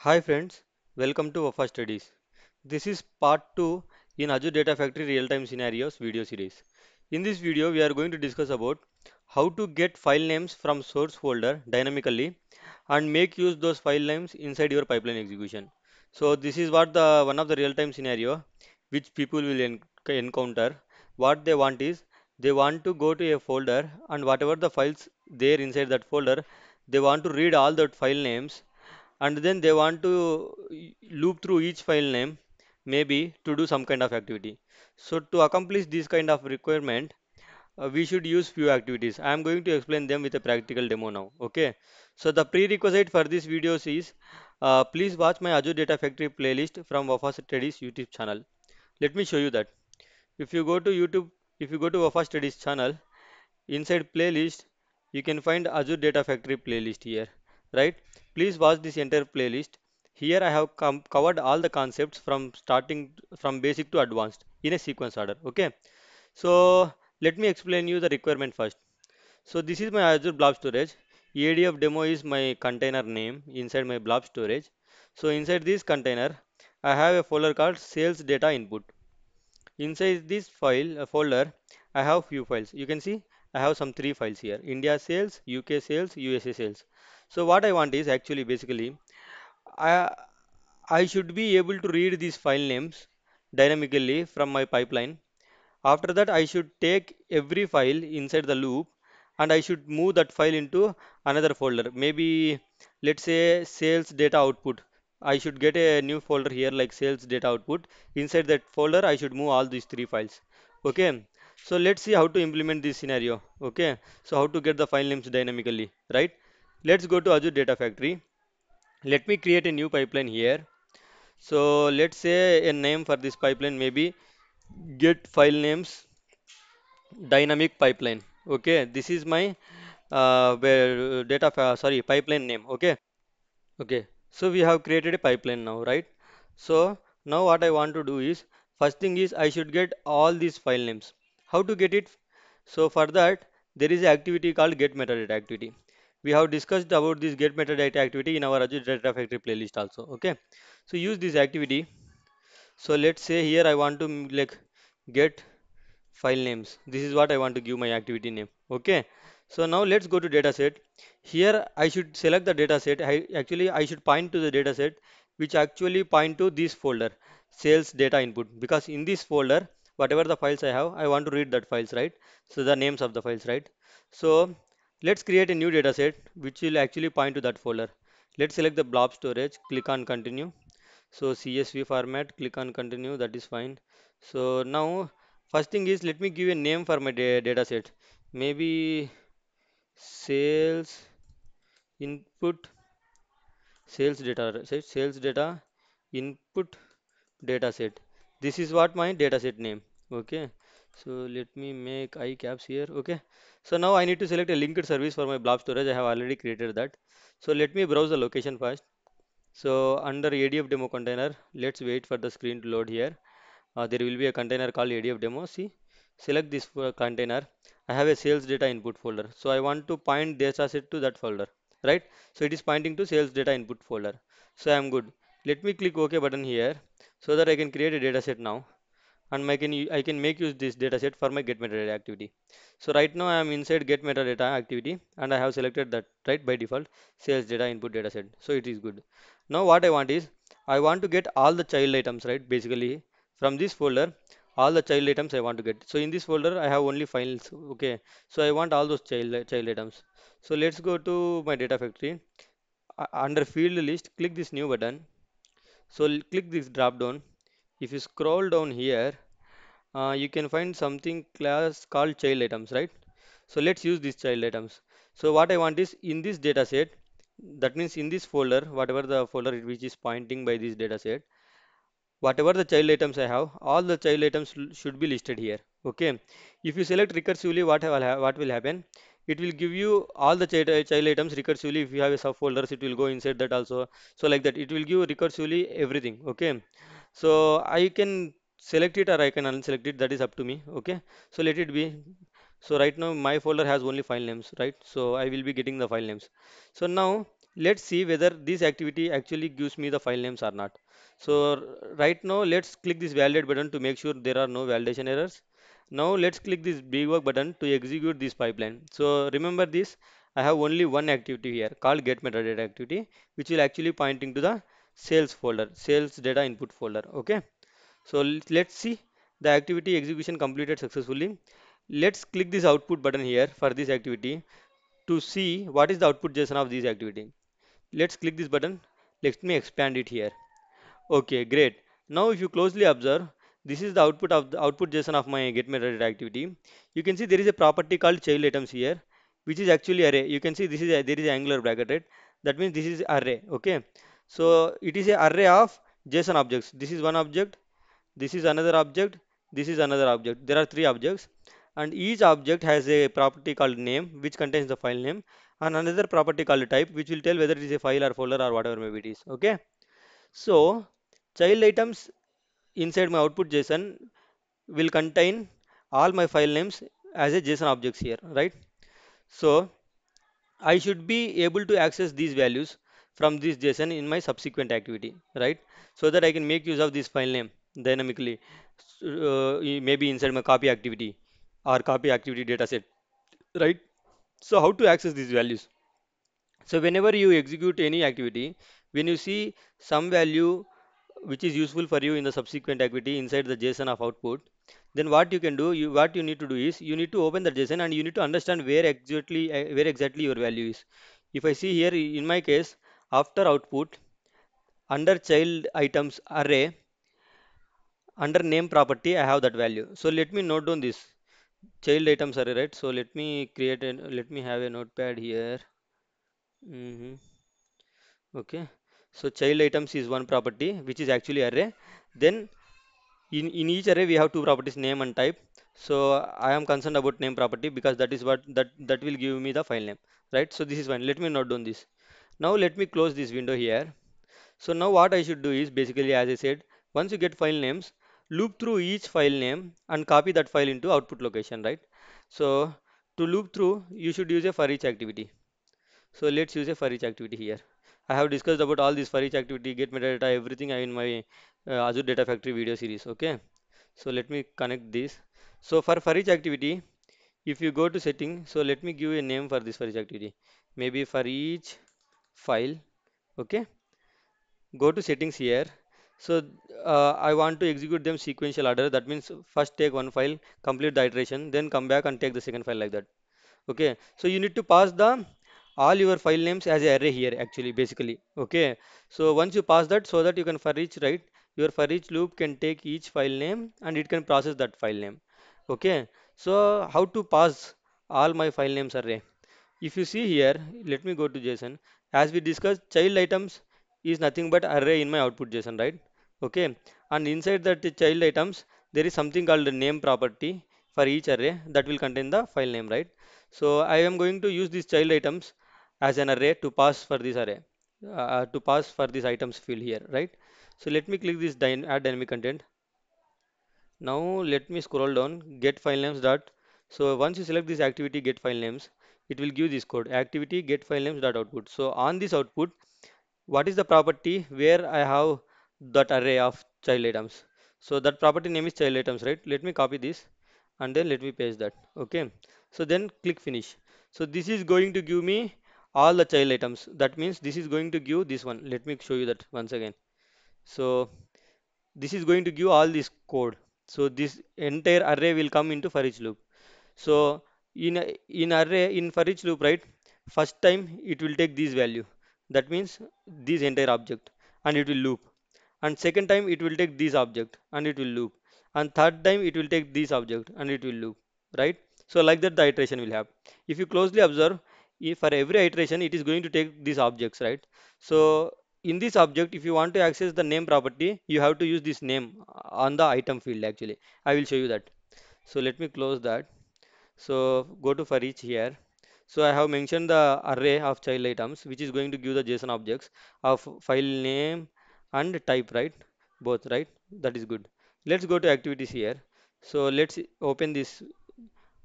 Hi friends, welcome to Wafa Studies. This is part 2 in Azure Data Factory Real-Time Scenarios video series. In this video, we are going to discuss about how to get file names from source folder dynamically and make use those file names inside your pipeline execution. So this is what the one of the real-time scenario which people will encounter. What they want is they want to go to a folder and whatever the files there inside that folder, they want to read all that file names and then they want to loop through each file name maybe to do some kind of activity so to accomplish this kind of requirement uh, we should use few activities i am going to explain them with a practical demo now okay so the prerequisite for this videos is uh, please watch my azure data factory playlist from wafa studies youtube channel let me show you that if you go to youtube if you go to wafa studies channel inside playlist you can find azure data factory playlist here right Please watch this entire playlist. Here I have covered all the concepts from starting from basic to advanced in a sequence order. Okay. So let me explain you the requirement first. So this is my Azure Blob Storage. EADF demo is my container name inside my blob storage. So inside this container, I have a folder called sales data input. Inside this file uh, folder, I have few files. You can see I have some three files here. India sales, UK sales, USA sales so what i want is actually basically i i should be able to read these file names dynamically from my pipeline after that i should take every file inside the loop and i should move that file into another folder maybe let's say sales data output i should get a new folder here like sales data output inside that folder i should move all these three files okay so let's see how to implement this scenario okay so how to get the file names dynamically right let's go to Azure Data Factory let me create a new pipeline here so let's say a name for this pipeline maybe get file names dynamic pipeline okay this is my uh, uh data sorry pipeline name okay okay so we have created a pipeline now right so now what I want to do is first thing is I should get all these file names how to get it so for that there is an activity called get metadata activity we have discussed about this get metadata activity in our Azure Data Factory playlist also okay so use this activity so let's say here I want to like get file names this is what I want to give my activity name okay so now let's go to dataset here I should select the dataset I actually I should point to the dataset which actually point to this folder sales data input because in this folder whatever the files I have I want to read that files right so the names of the files right so Let's create a new dataset which will actually point to that folder. Let's select the blob storage, click on continue. So CSV format, click on continue, that is fine. So now first thing is let me give a name for my da dataset. Maybe sales input sales data set sales data input data set this is what my data set name okay so let me make icaps caps here okay so now i need to select a linked service for my blob storage i have already created that so let me browse the location first so under adf demo container let's wait for the screen to load here uh, there will be a container called adf demo see select this container i have a sales data input folder so i want to point data set to that folder right so it is pointing to sales data input folder so i am good let me click ok button here so that i can create a data set now and I can I can make use this dataset for my get metadata activity. So right now I am inside get metadata activity and I have selected that right by default sales data input dataset. So it is good. Now what I want is I want to get all the child items right basically from this folder all the child items I want to get. So in this folder I have only files okay. So I want all those child child items. So let's go to my data factory uh, under field list click this new button. So click this drop down if you scroll down here uh, you can find something class called child items right so let's use these child items so what i want is in this data set that means in this folder whatever the folder which is pointing by this data set whatever the child items i have all the child items should be listed here okay if you select recursively what will what will happen it will give you all the child, child items recursively if you have a subfolders it will go inside that also so like that it will give recursively everything okay so I can select it or I can unselect it that is up to me okay so let it be so right now my folder has only file names right so I will be getting the file names so now let's see whether this activity actually gives me the file names or not so right now let's click this validate button to make sure there are no validation errors now let's click this debug button to execute this pipeline so remember this I have only one activity here called get metadata activity which will actually pointing to the sales folder sales data input folder okay so let's see the activity execution completed successfully let's click this output button here for this activity to see what is the output json of this activity let's click this button let me expand it here okay great now if you closely observe this is the output of the output json of my get metadata activity you can see there is a property called child items here which is actually array you can see this is a, there is an angular bracket right that means this is array okay so it is a array of JSON objects. This is one object, this is another object, this is another object. There are three objects and each object has a property called name which contains the file name and another property called type which will tell whether it is a file or folder or whatever maybe it is. Okay. So child items inside my output JSON will contain all my file names as a JSON objects here, right? So I should be able to access these values from this json in my subsequent activity right so that i can make use of this file name dynamically uh, maybe inside my copy activity or copy activity dataset right so how to access these values so whenever you execute any activity when you see some value which is useful for you in the subsequent activity inside the json of output then what you can do you what you need to do is you need to open the json and you need to understand where exactly uh, where exactly your value is if i see here in my case after output, under child items array, under name property, I have that value. So let me note down this child items array, right? So let me create and let me have a notepad here. Mm -hmm. Okay. So child items is one property, which is actually array. Then in, in each array, we have two properties, name and type so i am concerned about name property because that is what that that will give me the file name right so this is fine let me note down this now let me close this window here so now what I should do is basically as I said once you get file names loop through each file name and copy that file into output location right so to loop through you should use a for each activity so let's use a for each activity here I have discussed about all this for each activity get metadata everything in my uh, Azure Data Factory video series okay so let me connect this so for for each activity if you go to setting so let me give a name for this for each activity maybe for each file okay go to settings here so uh, I want to execute them sequential order that means first take one file complete the iteration then come back and take the second file like that okay so you need to pass the all your file names as array here actually basically okay so once you pass that so that you can for each right your for each loop can take each file name and it can process that file name okay so how to pass all my file names array if you see here let me go to json as we discussed child items is nothing but array in my output json right okay and inside that child items there is something called name property for each array that will contain the file name right so i am going to use these child items as an array to pass for this array uh, to pass for this items field here right so let me click this add dynamic content now let me scroll down get file names dot so once you select this activity get file names it will give this code activity get file names dot output so on this output what is the property where i have that array of child items so that property name is child items right let me copy this and then let me paste that okay so then click finish so this is going to give me all the child items that means this is going to give this one let me show you that once again so this is going to give all this code so this entire array will come into for each loop so in in array in for each loop right first time it will take this value that means this entire object and it will loop and second time it will take this object and it will loop and third time it will take this object and it will loop right so like that the iteration will have if you closely observe if for every iteration it is going to take these objects right so in this object if you want to access the name property you have to use this name on the item field actually i will show you that so let me close that so go to for each here so I have mentioned the array of child items which is going to give the JSON objects of file name and type right both right that is good let's go to activities here so let's open this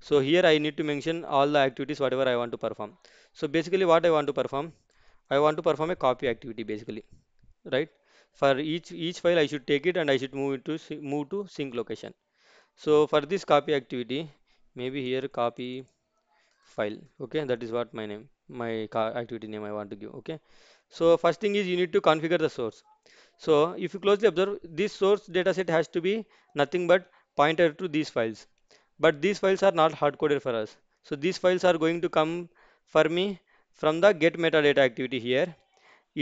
so here I need to mention all the activities whatever I want to perform so basically what I want to perform I want to perform a copy activity basically right for each each file I should take it and I should move it to move to sync location so for this copy activity maybe here copy file okay that is what my name my activity name I want to give okay so first thing is you need to configure the source so if you closely observe this source dataset has to be nothing but pointer to these files but these files are not hard coded for us so these files are going to come for me from the get metadata activity here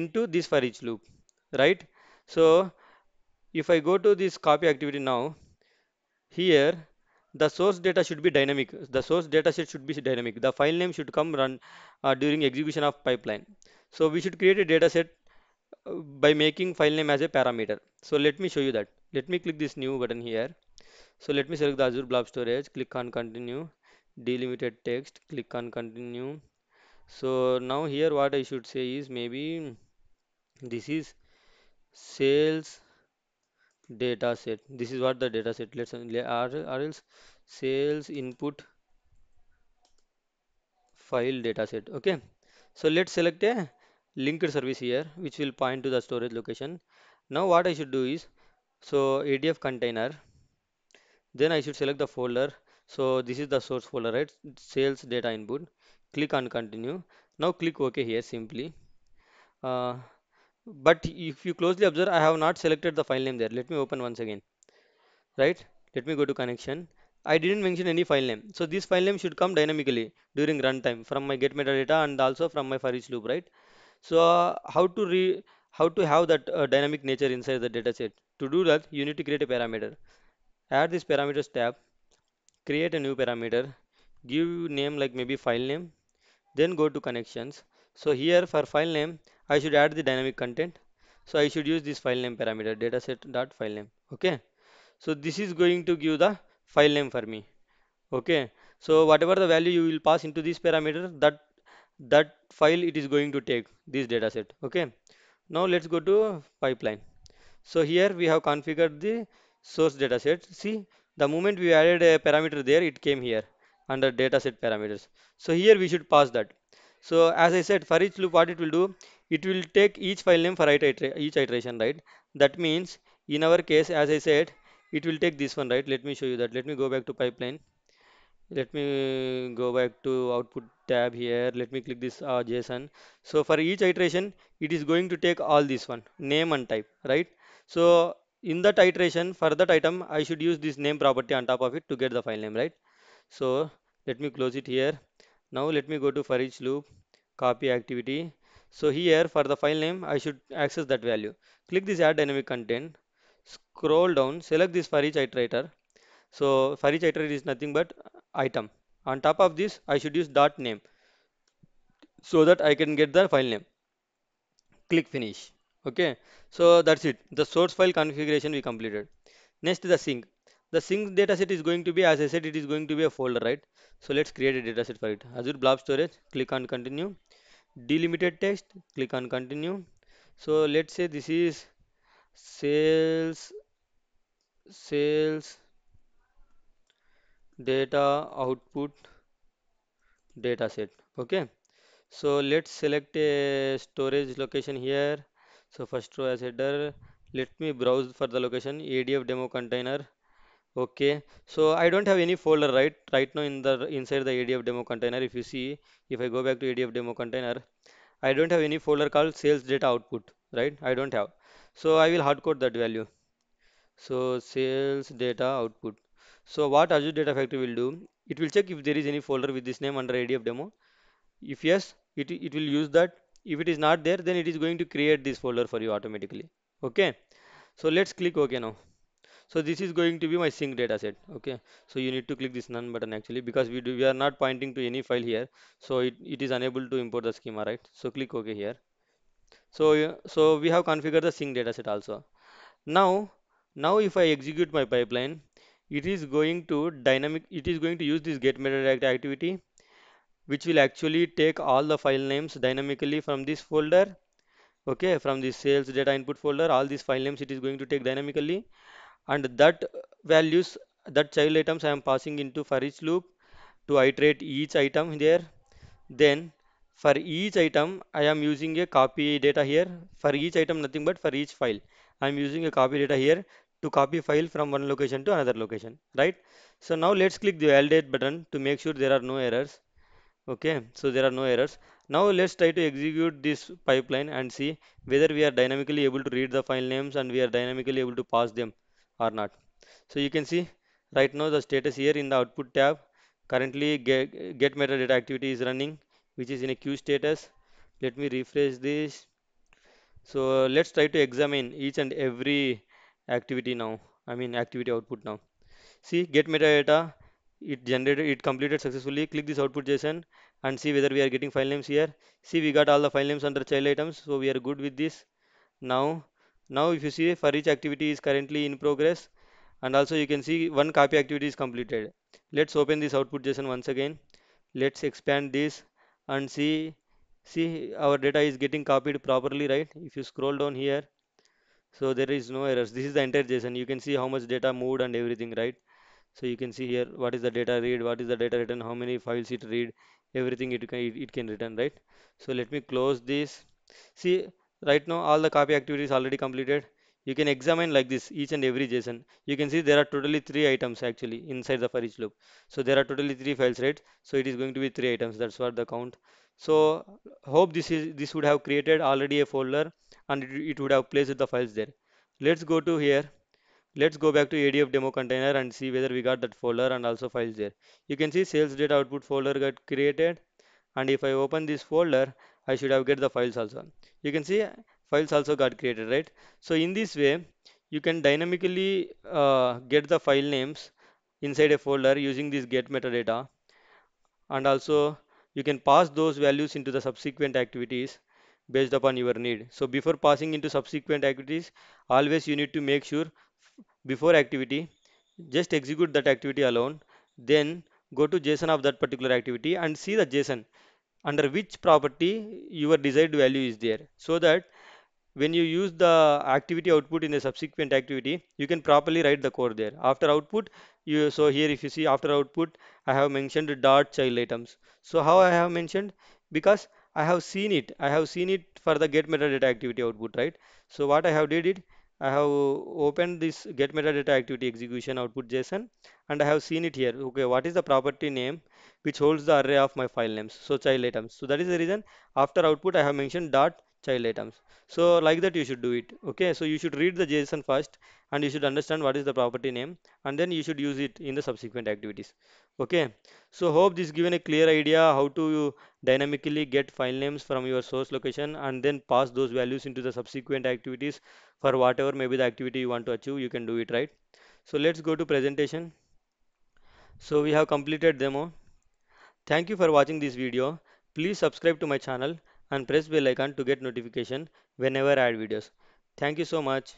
into this for each loop right so if I go to this copy activity now here the source data should be dynamic the source data set should be dynamic the file name should come run uh, during execution of pipeline so we should create a data set uh, by making file name as a parameter so let me show you that let me click this new button here so let me select the azure blob storage click on continue delimited text click on continue so now here what i should say is maybe this is sales data set this is what the data set let's or, else sales input file data set okay so let's select a linked service here which will point to the storage location now what i should do is so adf container then i should select the folder so this is the source folder right sales data input click on continue now click ok here simply uh, but if you closely observe I have not selected the file name there let me open once again right let me go to connection I didn't mention any file name so this file name should come dynamically during runtime from my get metadata and also from my for each loop right so uh, how to re how to have that uh, dynamic nature inside the dataset to do that you need to create a parameter add this parameters tab create a new parameter give name like maybe file name then go to connections so here for file name I should add the dynamic content so I should use this file name parameter dataset dot file name okay so this is going to give the file name for me okay so whatever the value you will pass into this parameter that that file it is going to take this dataset okay now let's go to pipeline so here we have configured the source dataset see the moment we added a parameter there it came here under dataset parameters so here we should pass that so as I said for each loop what it will do it will take each file name for each iteration right that means in our case as i said it will take this one right let me show you that let me go back to pipeline let me go back to output tab here let me click this uh, json so for each iteration it is going to take all this one name and type right so in that iteration for that item i should use this name property on top of it to get the file name right so let me close it here now let me go to for each loop copy activity so here for the file name, I should access that value. Click this add dynamic content, scroll down, select this for each iterator. So for each iterator is nothing but item. On top of this, I should use dot name so that I can get the file name. Click finish. Okay, so that's it. The source file configuration we completed. Next the sync. The sync dataset is going to be, as I said, it is going to be a folder, right? So let's create a dataset for it. Azure Blob Storage, click on continue delimited text click on continue so let's say this is sales sales data output data set okay so let's select a storage location here so first row as header let me browse for the location adf demo container Okay, so I don't have any folder right right now in the inside the ADF demo container. If you see, if I go back to ADF demo container, I don't have any folder called sales data output, right? I don't have. So I will hard code that value. So sales data output. So what Azure Data Factory will do, it will check if there is any folder with this name under ADF demo. If yes, it, it will use that. If it is not there, then it is going to create this folder for you automatically. Okay. So let's click OK now so this is going to be my sync dataset. okay so you need to click this none button actually because we do we are not pointing to any file here so it, it is unable to import the schema right so click ok here so so we have configured the sync dataset also now now if i execute my pipeline it is going to dynamic it is going to use this get metadata activity which will actually take all the file names dynamically from this folder okay from this sales data input folder all these file names it is going to take dynamically and that values that child items I am passing into for each loop to iterate each item there then for each item I am using a copy data here for each item nothing but for each file I am using a copy data here to copy file from one location to another location right so now let's click the validate button to make sure there are no errors okay so there are no errors now let's try to execute this pipeline and see whether we are dynamically able to read the file names and we are dynamically able to pass them or not so you can see right now the status here in the output tab currently get, get metadata activity is running which is in a queue status let me refresh this so uh, let's try to examine each and every activity now i mean activity output now see get metadata it generated it completed successfully click this output json and see whether we are getting file names here see we got all the file names under child items so we are good with this now now if you see for each activity is currently in progress and also you can see one copy activity is completed let's open this output json once again let's expand this and see see our data is getting copied properly right if you scroll down here so there is no errors this is the entire json you can see how much data moved and everything right so you can see here what is the data read what is the data written how many files it read everything it can it, it can return right so let me close this see right now all the copy activity is already completed you can examine like this each and every json you can see there are totally three items actually inside the for each loop so there are totally three files right so it is going to be three items that's what the count so hope this is this would have created already a folder and it, it would have placed the files there let's go to here let's go back to adf demo container and see whether we got that folder and also files there you can see sales data output folder got created and if i open this folder I should have get the files also you can see files also got created right so in this way you can dynamically uh, get the file names inside a folder using this get metadata and also you can pass those values into the subsequent activities based upon your need so before passing into subsequent activities always you need to make sure before activity just execute that activity alone then go to json of that particular activity and see the json under which property your desired value is there so that when you use the activity output in the subsequent activity you can properly write the code there after output you so here if you see after output i have mentioned dot child items so how i have mentioned because i have seen it i have seen it for the get metadata activity output right so what i have did it i have opened this get metadata activity execution output json and I have seen it here okay what is the property name which holds the array of my file names so child items so that is the reason after output I have mentioned dot child items so like that you should do it okay so you should read the JSON first and you should understand what is the property name and then you should use it in the subsequent activities okay so hope this given a clear idea how to dynamically get file names from your source location and then pass those values into the subsequent activities for whatever may be the activity you want to achieve you can do it right so let's go to presentation so we have completed demo. Thank you for watching this video. Please subscribe to my channel and press bell icon to get notification whenever I add videos. Thank you so much.